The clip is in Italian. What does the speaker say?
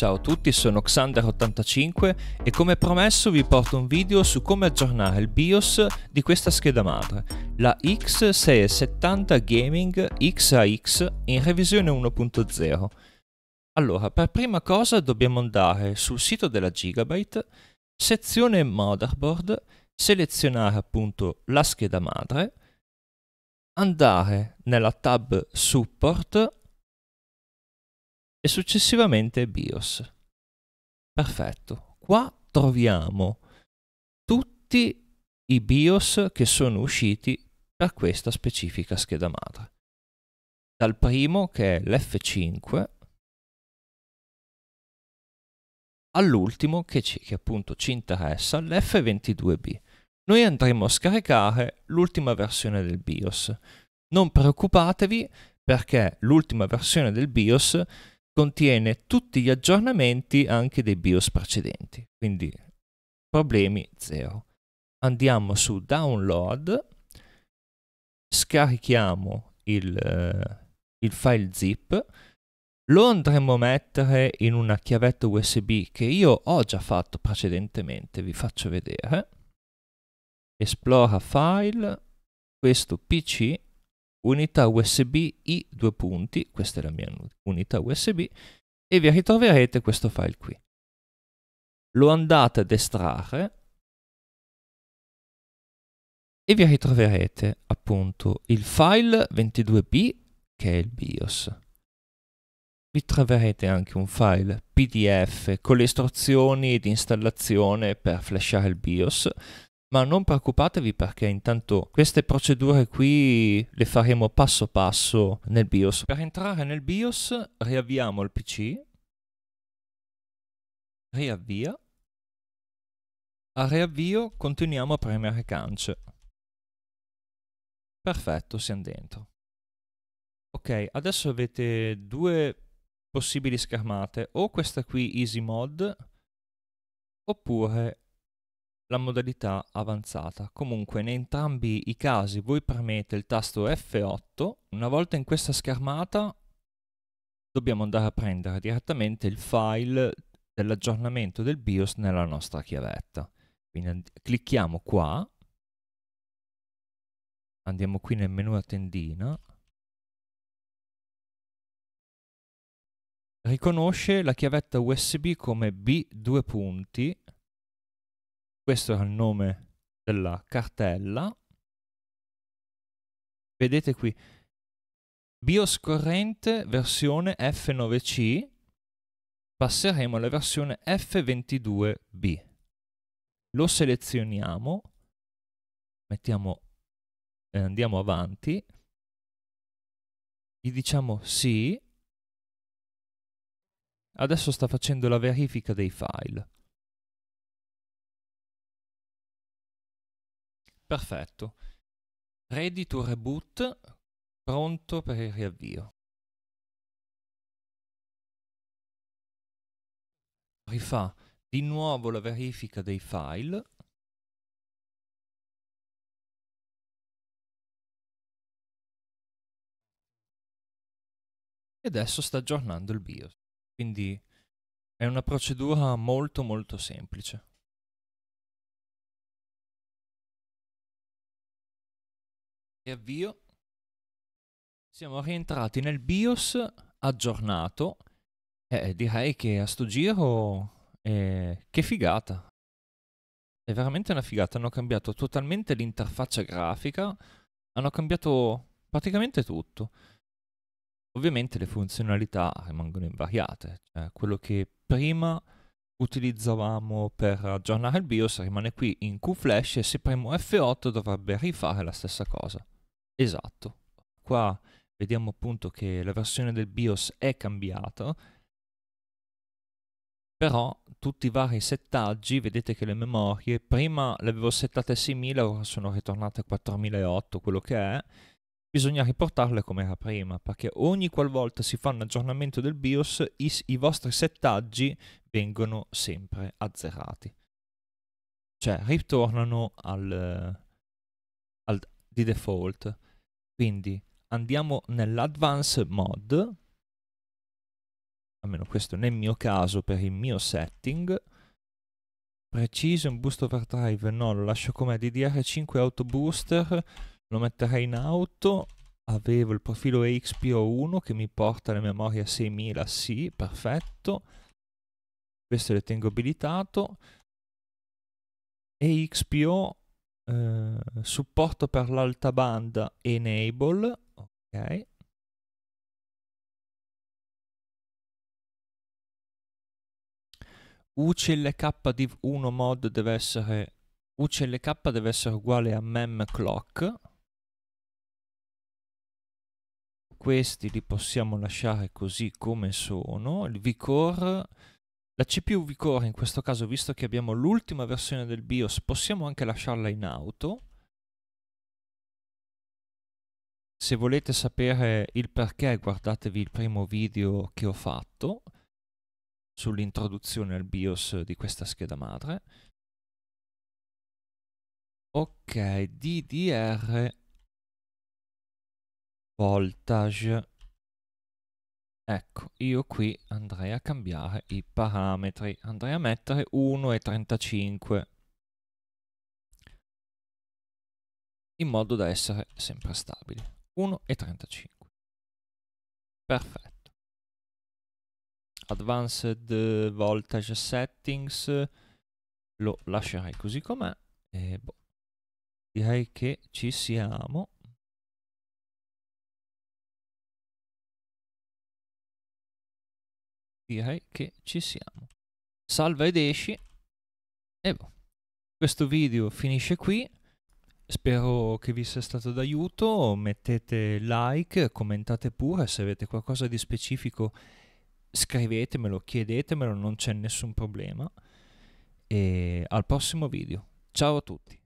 Ciao a tutti, sono Xander85 e come promesso vi porto un video su come aggiornare il BIOS di questa scheda madre, la X670 Gaming XAX in revisione 1.0. Allora, per prima cosa dobbiamo andare sul sito della Gigabyte, sezione Motherboard, selezionare appunto la scheda madre, andare nella tab Support e successivamente BIOS. Perfetto. Qua troviamo tutti i BIOS che sono usciti per questa specifica scheda madre. Dal primo che è l'F5 all'ultimo che, ci, che appunto ci interessa, l'F22B. Noi andremo a scaricare l'ultima versione del BIOS. Non preoccupatevi perché l'ultima versione del BIOS contiene tutti gli aggiornamenti anche dei BIOS precedenti, quindi problemi zero. Andiamo su download, scarichiamo il, eh, il file zip, lo andremo a mettere in una chiavetta USB che io ho già fatto precedentemente, vi faccio vedere. Esplora file, questo PC unità USB i due punti, questa è la mia unità USB, e vi ritroverete questo file qui. Lo andate ad estrarre e vi ritroverete appunto il file 22b che è il BIOS. Vi troverete anche un file PDF con le istruzioni di installazione per flashare il BIOS ma non preoccupatevi perché intanto queste procedure qui le faremo passo passo nel BIOS. Per entrare nel BIOS riavviamo il PC, riavvia, a riavvio continuiamo a premere cance. Perfetto, siamo dentro. Ok, adesso avete due possibili schermate, o questa qui Easy Mode, oppure la modalità avanzata. Comunque in entrambi i casi voi premete il tasto F8, una volta in questa schermata dobbiamo andare a prendere direttamente il file dell'aggiornamento del BIOS nella nostra chiavetta. Quindi clicchiamo qua, andiamo qui nel menu a tendina, riconosce la chiavetta USB come B2 punti, questo era il nome della cartella. Vedete qui, bioscorrente versione F9C, passeremo alla versione F22B. Lo selezioniamo, mettiamo, eh, andiamo avanti, gli diciamo sì, adesso sta facendo la verifica dei file. Perfetto. Ready to reboot, pronto per il riavvio. Rifà di nuovo la verifica dei file. E adesso sta aggiornando il BIOS. Quindi è una procedura molto molto semplice. avvio. Siamo rientrati nel BIOS aggiornato. Eh, direi che a sto giro eh, che figata. È veramente una figata, hanno cambiato totalmente l'interfaccia grafica, hanno cambiato praticamente tutto. Ovviamente le funzionalità rimangono invariate, cioè quello che prima utilizzavamo per aggiornare il BIOS rimane qui in QFlash e se premo F8 dovrebbe rifare la stessa cosa. Esatto. Qua vediamo appunto che la versione del BIOS è cambiata, però tutti i vari settaggi, vedete che le memorie, prima le avevo settate a 6000, ora sono ritornate a 4008, quello che è, bisogna riportarle come era prima, perché ogni qualvolta si fa un aggiornamento del BIOS, i, i vostri settaggi vengono sempre azzerati. Cioè, ritornano al, al di default. Quindi andiamo nell'Advanced mode almeno questo nel mio caso per il mio setting, preciso in boost overdrive no lo lascio come DDR5 auto booster lo metterei in auto avevo il profilo XPO1 che mi porta la memoria 6000 sì perfetto questo lo tengo abilitato e XPO eh, supporto per l'alta banda enable, ok. UCLK div 1 mod deve essere UCLK deve essere uguale a mem clock. Questi li possiamo lasciare così come sono. Il vcore la CPU V-Core in questo caso, visto che abbiamo l'ultima versione del BIOS, possiamo anche lasciarla in auto. Se volete sapere il perché, guardatevi il primo video che ho fatto sull'introduzione al BIOS di questa scheda madre. Ok, DDR voltage Ecco, io qui andrei a cambiare i parametri, andrei a mettere 1,35 in modo da essere sempre stabili. 1,35. Perfetto. Advanced Voltage Settings lo lascerei così com'è e boh. direi che ci siamo. direi che ci siamo. Salva ed esci. E boh. Questo video finisce qui. Spero che vi sia stato d'aiuto. Mettete like, commentate pure. Se avete qualcosa di specifico, scrivetemelo, chiedetemelo, non c'è nessun problema. E al prossimo video. Ciao a tutti.